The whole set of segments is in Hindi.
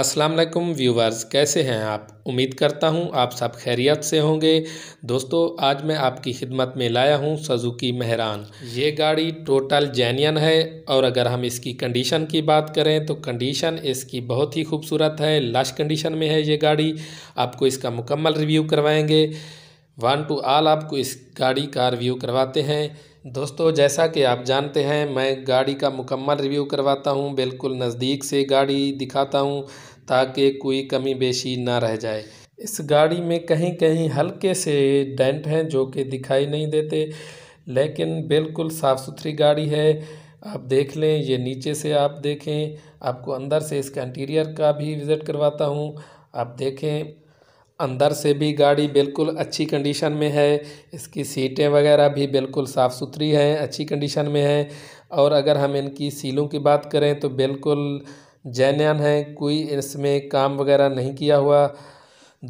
अस्सलाम वालेकुम व्यूवर्स कैसे हैं आप उम्मीद करता हूं आप सब खैरियत से होंगे दोस्तों आज मैं आपकी खिदमत में लाया हूं सजुकी महरान ये गाड़ी टोटल जैनियन है और अगर हम इसकी कंडीशन की बात करें तो कंडीशन इसकी बहुत ही खूबसूरत है लश कंडीशन में है ये गाड़ी आपको इसका मुकम्मल रिव्यू करवाएंगे वन टू आल आपको इस गाड़ी का रिव्यू करवाते हैं दोस्तों जैसा कि आप जानते हैं मैं गाड़ी का मुकम्मल रिव्यू करवाता हूं बिल्कुल नज़दीक से गाड़ी दिखाता हूं ताकि कोई कमी बेशी ना रह जाए इस गाड़ी में कहीं कहीं हल्के से डेंट हैं जो कि दिखाई नहीं देते लेकिन बिल्कुल साफ़ सुथरी गाड़ी है आप देख लें ये नीचे से आप देखें आपको अंदर से इसका इंटीरियर का भी विज़िट करवाता हूँ आप देखें अंदर से भी गाड़ी बिल्कुल अच्छी कंडीशन में है इसकी सीटें वगैरह भी बिल्कुल साफ़ सुथरी हैं अच्छी कंडीशन में हैं और अगर हम इनकी सीलों की बात करें तो बिल्कुल जैन है कोई इसमें काम वगैरह नहीं किया हुआ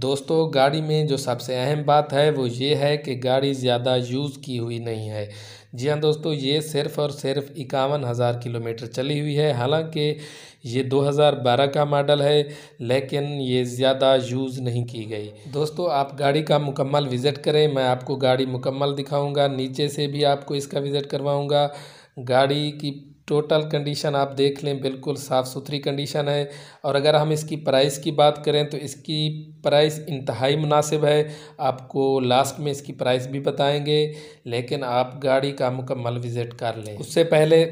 दोस्तों गाड़ी में जो सबसे अहम बात है वो ये है कि गाड़ी ज़्यादा यूज़ की हुई नहीं है जी हाँ दोस्तों ये सिर्फ़ और सिर्फ इक्यावन हज़ार किलोमीटर चली हुई है हालांकि ये 2012 का मॉडल है लेकिन ये ज़्यादा यूज़ नहीं की गई दोस्तों आप गाड़ी का मुकम्मल विज़िट करें मैं आपको गाड़ी मुकम्मल दिखाऊंगा नीचे से भी आपको इसका विज़िट करवाऊँगा गाड़ी की टोटल कंडीशन आप देख लें बिल्कुल साफ़ सुथरी कंडीशन है और अगर हम इसकी प्राइस की बात करें तो इसकी प्राइस इंतहाई मुनासिब है आपको लास्ट में इसकी प्राइस भी बताएंगे लेकिन आप गाड़ी का मुकम्मल विज़िट कर लें उससे पहले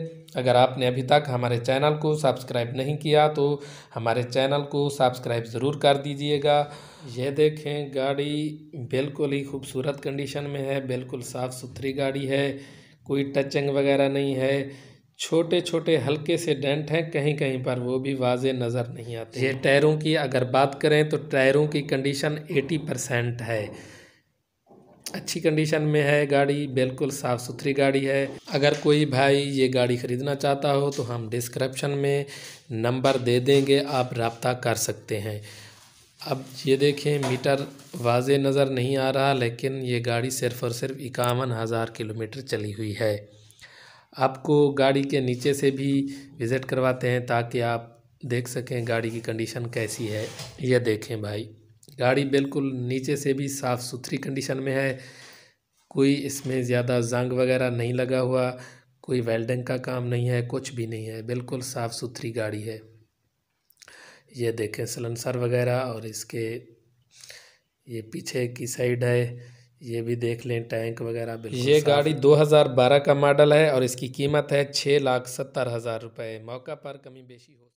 अगर आपने अभी तक हमारे चैनल को सब्सक्राइब नहीं किया तो हमारे चैनल को सब्सक्राइब ज़रूर कर दीजिएगा यह देखें गाड़ी बिल्कुल ही खूबसूरत कंडीशन में है बिल्कुल साफ़ सुथरी गाड़ी है कोई टचिंग वगैरह नहीं है छोटे छोटे हल्के से डेंट हैं कहीं कहीं पर वो भी वाज नज़र नहीं आते ये टायरों की अगर बात करें तो टायरों की कंडीशन 80 परसेंट है अच्छी कंडीशन में है गाड़ी बिल्कुल साफ़ सुथरी गाड़ी है अगर कोई भाई ये गाड़ी ख़रीदना चाहता हो तो हम डिस्क्रिप्शन में नंबर दे देंगे आप रबता कर सकते हैं अब ये देखें मीटर वाज नज़र नहीं आ रहा लेकिन ये गाड़ी सिर्फ़ और सिर्फ इक्यावन हज़ार किलोमीटर चली हुई है आपको गाड़ी के नीचे से भी विज़िट करवाते हैं ताकि आप देख सकें गाड़ी की कंडीशन कैसी है यह देखें भाई गाड़ी बिल्कुल नीचे से भी साफ़ सुथरी कंडीशन में है कोई इसमें ज़्यादा जंग वगैरह नहीं लगा हुआ कोई वेल्डिंग का काम नहीं है कुछ भी नहीं है बिल्कुल साफ़ सुथरी गाड़ी है ये देखें सलनसर वगैरह और इसके ये पीछे की साइड है ये भी देख लें टैंक वगैरह बिल्कुल ये गाड़ी 2012 का मॉडल है और इसकी कीमत है छः लाख सत्तर हज़ार रुपये मौका पर कमी बेशी हो